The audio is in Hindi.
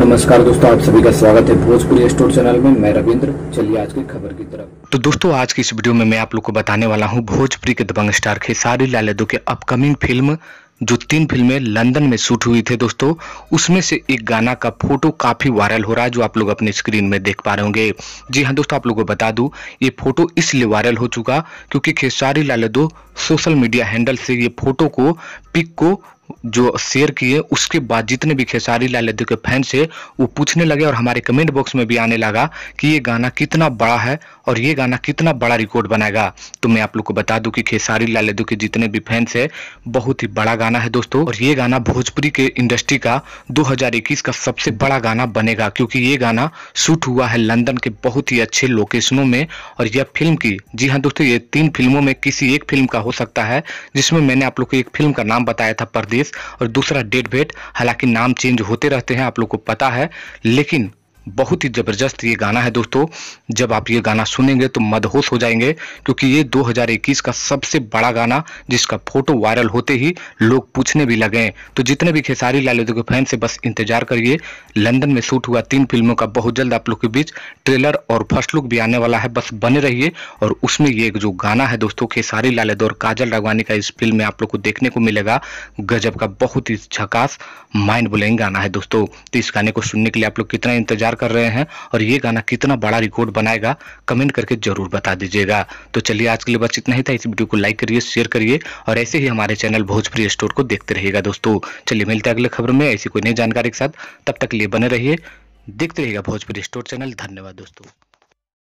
नमस्कार दोस्तों आप सभी का स्वागत है भोजपुरी स्टोर चैनल में मैं रविंद्र चलिए आज की खबर की तरफ तो दोस्तों आज की इस वीडियो में मैं आप लोग को बताने वाला हूँ भोजपुरी के दबंग स्टार खेसारी लाल यादव के अपकमिंग फिल्म जो तीन फिल्में लंदन में शूट हुई थी दोस्तों उसमें से एक गाना का फोटो काफ़ी वायरल हो रहा है जो आप लोग अपने स्क्रीन में देख पा रहे होंगे जी हाँ दोस्तों आप लोगों को बता दूं ये फोटो इसलिए वायरल हो चुका क्योंकि Khesari Lal Yadav social media handle से ये फोटो को पिक को जो शेयर किए उसके बाद जितने भी खेसारी लाल यादव के फैंस है वो पूछने लगे और हमारे कमेंट बॉक्स में भी आने लगा कि ये गाना कितना बड़ा है और ये गाना कितना बड़ा रिकॉर्ड बनाएगा तो मैं आप लोग को बता दूं कि खेसारी लाल यादव के जितने भी फैंस है बहुत ही बड़ा गाना है दोस्तों और ये गाना भोजपुरी के इंडस्ट्री का दो का सबसे बड़ा गाना बनेगा क्योंकि ये गाना शूट हुआ है लंदन के बहुत ही अच्छे लोकेशनों में और यह फिल्म की जी हाँ दोस्तों ये तीन फिल्मों में किसी एक फिल्म का हो सकता है जिसमें मैंने आप लोग को एक फिल्म का नाम बताया था परदेश देश और दूसरा डेट बेट हालांकि नाम चेंज होते रहते हैं आप लोग को पता है लेकिन बहुत ही ज़बरदस्त ये गाना है दोस्तों जब आप ये गाना सुनेंगे तो मदहोश हो जाएंगे क्योंकि ये 2021 का सबसे बड़ा गाना जिसका फोटो वायरल होते ही लोग पूछने भी लगे तो जितने भी खेसारी लाल यादव के फैन से बस इंतजार करिए लंदन में शूट हुआ तीन फिल्मों का बहुत जल्द आप लोग के बीच ट्रेलर और फर्स्ट लुक भी आने वाला है बस बने रहिए और उसमें ये जो गाना है दोस्तों खेसारी लाल यादव और काजल रागवानी का इस फिल्म में आप लोग को देखने को मिलेगा गजब का बहुत ही झकास माइंड ब्लोइंग गाना है दोस्तों तो इस गाने को सुनने के लिए आप लोग कितना इंतजार कर रहे हैं और ये गाना कितना बड़ा रिकॉर्ड बनाएगा कमेंट करके जरूर बता दीजिएगा तो चलिए आज के लिए बस इतना ही था इस वीडियो को लाइक करिए शेयर करिए और ऐसे ही हमारे चैनल भोजपुरी स्टोर को देखते रहिएगा दोस्तों चलिए मिलते हैं अगले खबर में ऐसी कोई नई जानकारी के साथ तब तक लिए बने रहिए देखते रहिएगा भोजपुरी स्टोर चैनल धन्यवाद दोस्तों